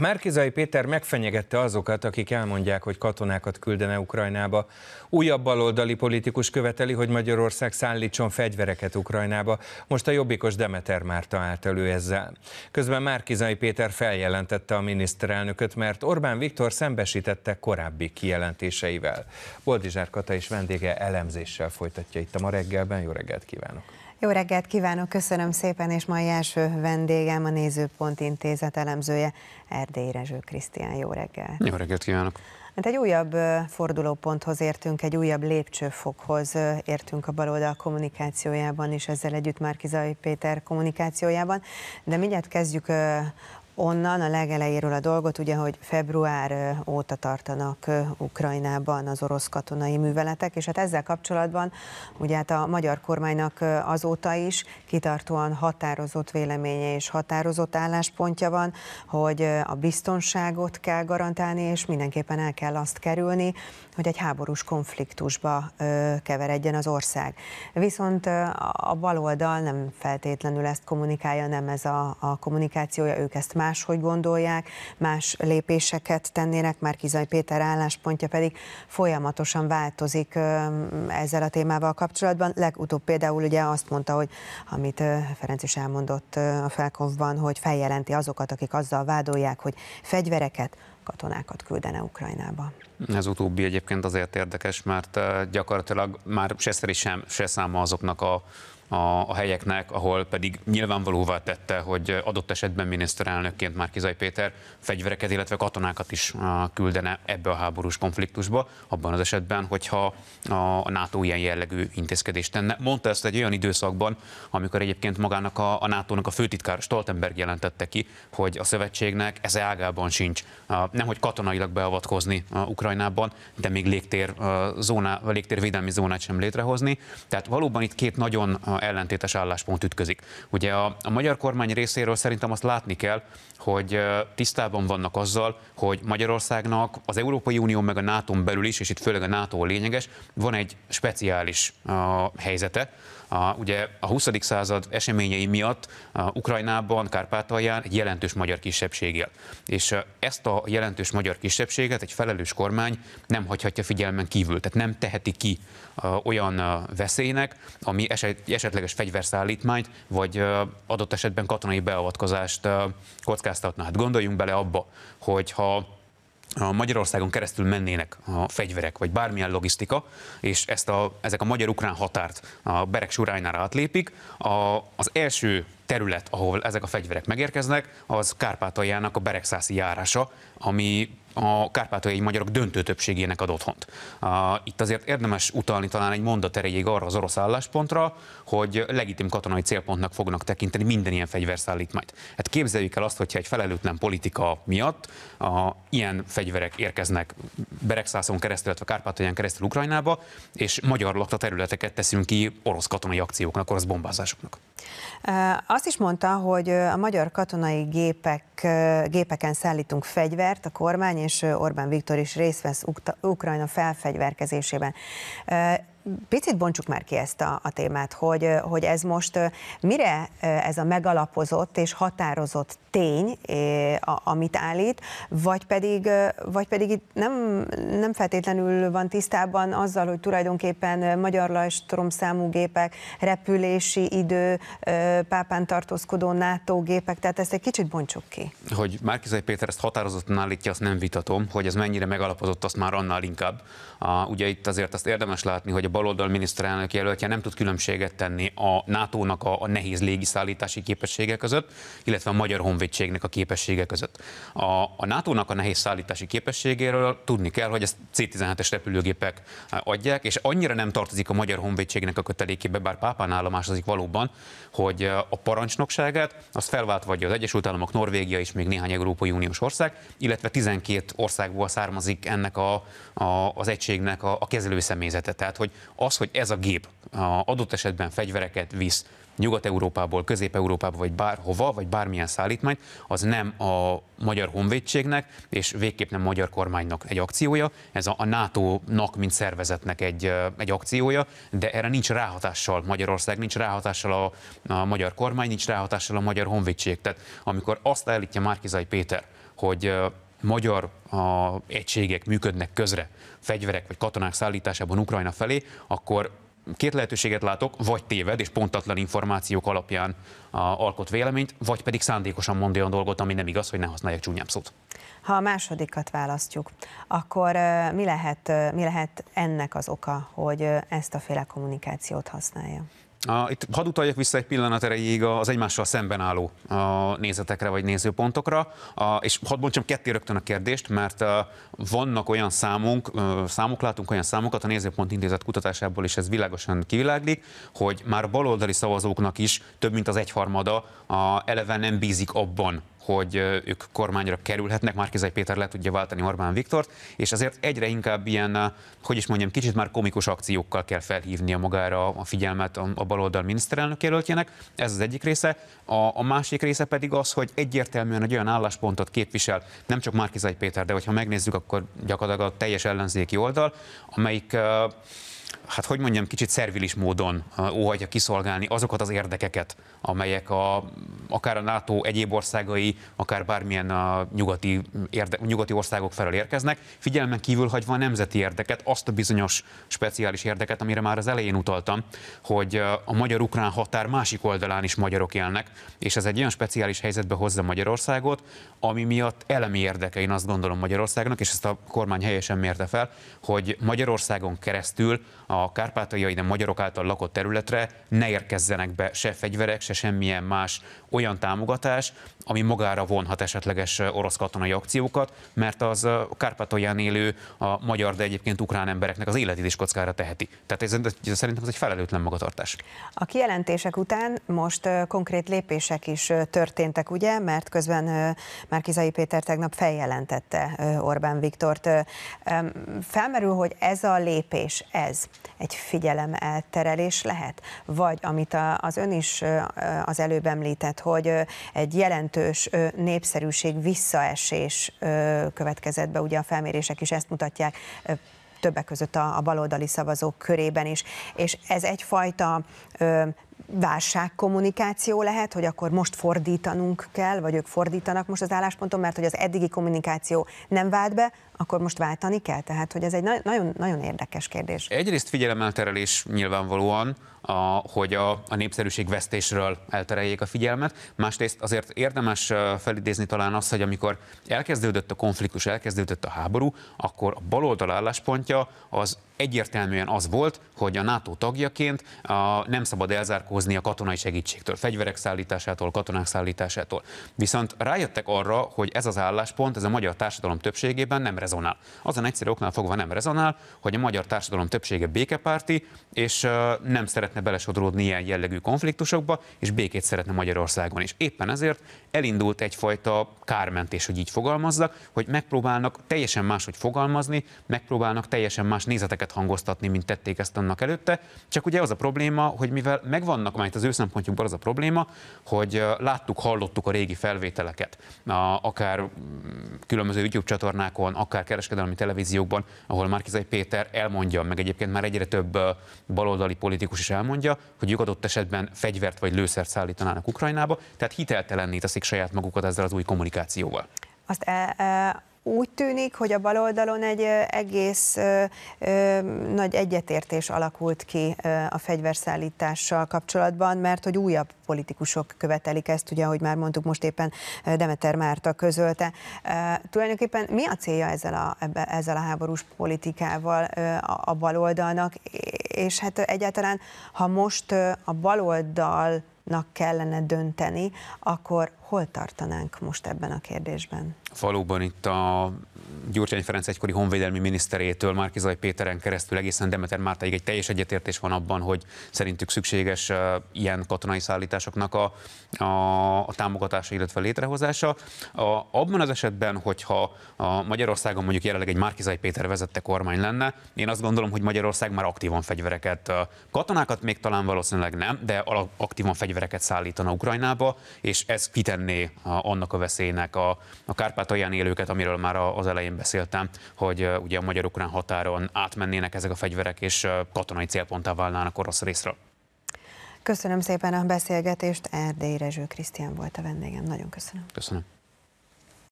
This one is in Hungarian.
Márkizai Péter megfenyegette azokat, akik elmondják, hogy katonákat küldene Ukrajnába. Újabb baloldali politikus követeli, hogy Magyarország szállítson fegyvereket Ukrajnába. Most a jobbikos Demeter Márta állt elő ezzel. Közben Márkizai Péter feljelentette a miniszterelnököt, mert Orbán Viktor szembesítette korábbi kijelentéseivel. Boldizsár Kata is vendége elemzéssel folytatja itt a ma reggelben. Jó reggelt kívánok! Jó reggelt kívánok, köszönöm szépen, és mai első vendégem a Nézőpont Intézet elemzője, Erdély Rezső Krisztián. Jó reggelt! Jó reggelt kívánok! Hát egy újabb fordulóponthoz értünk, egy újabb lépcsőfokhoz értünk a baloldal kommunikációjában, és ezzel együtt Márkizai Péter kommunikációjában, de mindjárt kezdjük onnan a legelejéről a dolgot, ugye, hogy február óta tartanak Ukrajnában az orosz katonai műveletek, és hát ezzel kapcsolatban ugye hát a magyar kormánynak azóta is kitartóan határozott véleménye és határozott álláspontja van, hogy a biztonságot kell garantálni, és mindenképpen el kell azt kerülni, hogy egy háborús konfliktusba keveredjen az ország. Viszont a baloldal nem feltétlenül ezt kommunikálja, nem ez a, a kommunikációja, ők ezt már máshogy gondolják, más lépéseket tennének, már Kizaj Péter álláspontja pedig folyamatosan változik ezzel a témával kapcsolatban. Legutóbb például ugye azt mondta, hogy amit Ferenc is elmondott a Felkovban, hogy feljelenti azokat, akik azzal vádolják, hogy fegyvereket, katonákat küldene Ukrajnába. Ez utóbbi egyébként azért érdekes, mert eh, gyakorlatilag már se szeri sem, se száma azoknak a a, helyeknek, ahol pedig nyilvánvalóvá tette, hogy adott esetben miniszterelnökként már Kizai Péter fegyvereket, illetve katonákat is eh, küldene ebbe a háborús konfliktusba, abban az esetben, hogyha a NATO ilyen jellegű intézkedést tenne. Mondta ezt egy olyan időszakban, amikor egyébként magának a, a NATO-nak a főtitkár Stoltenberg jelentette ki, hogy a szövetségnek ez ágában sincs, eh, nemhogy katonailag beavatkozni Ukrajnában, Ukrajnában, de még légtér, zóna, légtérvédelmi zónát sem létrehozni. Tehát valóban itt két nagyon ellentétes álláspont ütközik. Ugye a, a magyar kormány részéről szerintem azt látni kell, hogy tisztában vannak azzal, hogy Magyarországnak az Európai Unió meg a NATO-n belül is, és itt főleg a NATO lényeges, van egy speciális a, helyzete, a, ugye a 20. század eseményei miatt a Ukrajnában, Kárpátalján egy jelentős magyar kisebbség él. És ezt a jelentős magyar kisebbséget egy felelős kormány nem hagyhatja figyelmen kívül, tehát nem teheti ki olyan veszélynek, ami esetleges fegyverszállítmányt, vagy adott esetben katonai beavatkozást kockáztatna. Hát gondoljunk bele abba, hogy ha a Magyarországon keresztül mennének a fegyverek, vagy bármilyen logisztika, és ezt a, ezek a magyar-ukrán határt a Berek Surájnára átlépik, a, az első terület, ahol ezek a fegyverek megérkeznek, az Kárpátaljának a Berekszászi járása, ami a kárpátaljai magyarok döntő többségének ad otthont. Itt azért érdemes utalni talán egy mondat erejéig arra az orosz álláspontra, hogy legitim katonai célpontnak fognak tekinteni minden ilyen fegyverszállítmányt. Hát képzeljük el azt, hogyha egy felelőtlen politika miatt a, ilyen fegyverek érkeznek Beregszászon keresztül, illetve Kárpátalján keresztül Ukrajnába, és magyar lakta területeket teszünk ki orosz katonai akcióknak, orosz bombázásoknak. Azt is mondta, hogy a magyar katonai gépek, gépeken szállítunk fegyvert, a kormány és Orbán Viktor is részt vesz Ukrajna felfegyverkezésében. Picit bontsuk már ki ezt a, a témát, hogy, hogy ez most mire ez a megalapozott és határozott tény, a, amit állít, vagy pedig, vagy pedig itt nem, nem feltétlenül van tisztában azzal, hogy tulajdonképpen magyar lajstrom számú gépek, repülési idő, pápán tartózkodó NATO gépek, tehát ezt egy kicsit bontsuk ki. Hogy Márkizai Péter ezt határozottan állítja, azt nem vitatom, hogy ez mennyire megalapozott, azt már annál inkább. A, ugye itt azért azt érdemes látni, hogy a baloldal miniszterelnök jelöltje nem tud különbséget tenni a NATO-nak a, a nehéz légiszállítási képessége között, illetve a Magyar Honvédségnek a képessége között. A, a NATO-nak a nehéz szállítási képességéről tudni kell, hogy ezt C-17-es repülőgépek adják, és annyira nem tartozik a Magyar Honvédségnek a kötelékébe, bár Pápán állomásozik valóban, hogy a parancsnokságát azt felvált vagy az Egyesült Államok, Norvégia és még néhány Európai Uniós ország, illetve 12 országból származik ennek a, a, az egységnek a, a személyzete. Tehát, hogy az, hogy ez a gép a adott esetben fegyvereket visz Nyugat-Európából, Közép-Európába, vagy bárhova, vagy bármilyen szállítmányt, az nem a magyar honvédségnek, és végképp nem a magyar kormánynak egy akciója, ez a, a NATO-nak, mint szervezetnek egy, egy akciója, de erre nincs ráhatással Magyarország, nincs ráhatással a, a magyar kormány, nincs ráhatással a magyar honvédség. Tehát amikor azt állítja Márkizai Péter, hogy magyar a egységek működnek közre fegyverek vagy katonák szállításában Ukrajna felé, akkor két lehetőséget látok, vagy téved és pontatlan információk alapján a, alkot véleményt, vagy pedig szándékosan mond olyan dolgot, ami nem igaz, hogy ne használják csúnyább szót. Ha a másodikat választjuk, akkor mi lehet, mi lehet ennek az oka, hogy ezt a féle kommunikációt használja? A, itt hadd utaljak vissza egy pillanat erejéig az egymással szemben álló a nézetekre vagy nézőpontokra, a, és hadd mondjam ketté rögtön a kérdést, mert a, vannak olyan számunk, számok látunk olyan számokat, a Nézőpont Intézet kutatásából is ez világosan kiviláglik, hogy már a baloldali szavazóknak is több mint az egyharmada a eleve nem bízik abban, hogy ők kormányra kerülhetnek, már Kizai Péter le tudja váltani Orbán Viktort, és azért egyre inkább ilyen, hogy is mondjam, kicsit már komikus akciókkal kell felhívnia magára a figyelmet a baloldal miniszterelnök jelöltjének, ez az egyik része. A, a másik része pedig az, hogy egyértelműen egy olyan álláspontot képvisel, nem csak Márkizai Péter, de hogyha megnézzük, akkor gyakorlatilag a teljes ellenzéki oldal, amelyik hát hogy mondjam, kicsit szervilis módon óhajtja kiszolgálni azokat az érdekeket, amelyek a, akár a NATO egyéb országai, akár bármilyen a nyugati, érde, nyugati országok felől érkeznek, figyelmen kívül hagyva a nemzeti érdeket, azt a bizonyos speciális érdeket, amire már az elején utaltam, hogy a magyar-ukrán határ másik oldalán is magyarok élnek, és ez egy olyan speciális helyzetbe hozza Magyarországot, ami miatt elemi érdeke, én azt gondolom Magyarországnak, és ezt a kormány helyesen mérte fel, hogy Magyarországon keresztül a kárpátaljai, de magyarok által lakott területre ne érkezzenek be se fegyverek, se semmilyen más olyan támogatás, ami magára vonhat esetleges orosz katonai akciókat, mert az Kárpátalján élő a magyar, de egyébként ukrán embereknek az életét is kockára teheti. Tehát ez, ez szerintem ez egy felelőtlen magatartás. A kijelentések után most konkrét lépések is történtek, ugye, mert közben Márkizai Péter tegnap feljelentette Orbán Viktort. Felmerül, hogy ez a lépés, ez egy figyelem elterelés lehet? Vagy amit az ön is az előbb említett, hogy egy jelentős népszerűség visszaesés következett be, ugye a felmérések is ezt mutatják, többek között a, a baloldali szavazók körében is. És ez egyfajta ö, válságkommunikáció lehet, hogy akkor most fordítanunk kell, vagy ők fordítanak most az állásponton, mert hogy az eddigi kommunikáció nem vált be, akkor most váltani kell? Tehát, hogy ez egy na- nagyon, nagyon érdekes kérdés. Egyrészt figyelemelterelés nyilvánvalóan, a, hogy a, a népszerűség vesztésről eltereljék a figyelmet. Másrészt azért érdemes felidézni talán azt, hogy amikor elkezdődött a konfliktus, elkezdődött a háború, akkor a baloldal álláspontja az egyértelműen az volt, hogy a NATO tagjaként a, nem szabad elzárkózni a katonai segítségtől, fegyverek szállításától, katonák szállításától. Viszont rájöttek arra, hogy ez az álláspont, ez a magyar társadalom többségében nem rezonál. Azon egyszerű oknál fogva nem rezonál, hogy a magyar társadalom többsége békepárti, és nem szeretne belesodródni ilyen jellegű konfliktusokba, és békét szeretne Magyarországon is. Éppen ezért elindult egyfajta kármentés, hogy így fogalmazzak, hogy megpróbálnak teljesen máshogy fogalmazni, megpróbálnak teljesen más nézeteket érdekeket hangoztatni, mint tették ezt annak előtte. Csak ugye az a probléma, hogy mivel megvannak, már itt az ő szempontjukban az a probléma, hogy láttuk, hallottuk a régi felvételeket, a, akár mm, különböző YouTube csatornákon, akár kereskedelmi televíziókban, ahol Márkizai Péter elmondja, meg egyébként már egyre több baloldali politikus is elmondja, hogy ők adott esetben fegyvert vagy lőszert szállítanának Ukrajnába, tehát hiteltelenné teszik saját magukat ezzel az új kommunikációval. Azt e, e, úgy tűnik, hogy a baloldalon egy egész ö, ö, nagy egyetértés alakult ki a fegyverszállítással kapcsolatban, mert hogy újabb politikusok követelik ezt, ugye, ahogy már mondtuk, most éppen Demeter Márta közölte. E, tulajdonképpen mi a célja ezzel a, ebbe, ezzel a háborús politikával a, a baloldalnak, és hát egyáltalán, ha most a baloldal nak kellene dönteni, akkor hol tartanánk most ebben a kérdésben? Valóban itt a Gyurcsány Ferenc egykori honvédelmi miniszterétől, Márkizaj Péteren keresztül egészen Demeter Mártaig egy teljes egyetértés van abban, hogy szerintük szükséges ilyen katonai szállításoknak a, a, a támogatása, illetve a létrehozása. A, abban az esetben, hogyha a Magyarországon mondjuk jelenleg egy Márkizaj Péter vezette kormány lenne, én azt gondolom, hogy Magyarország már aktívan fegyvereket, katonákat még talán valószínűleg nem, de aktívan fegyvereket szállítana Ukrajnába, és ez kitenné annak a veszélynek a, a kárpátalján élőket, amiről már az elején elején beszéltem, hogy ugye a magyar-ukrán határon átmennének ezek a fegyverek, és katonai célponttá válnának orosz részről. Köszönöm szépen a beszélgetést, Erdély Rezső Krisztián volt a vendégem, nagyon köszönöm. Köszönöm.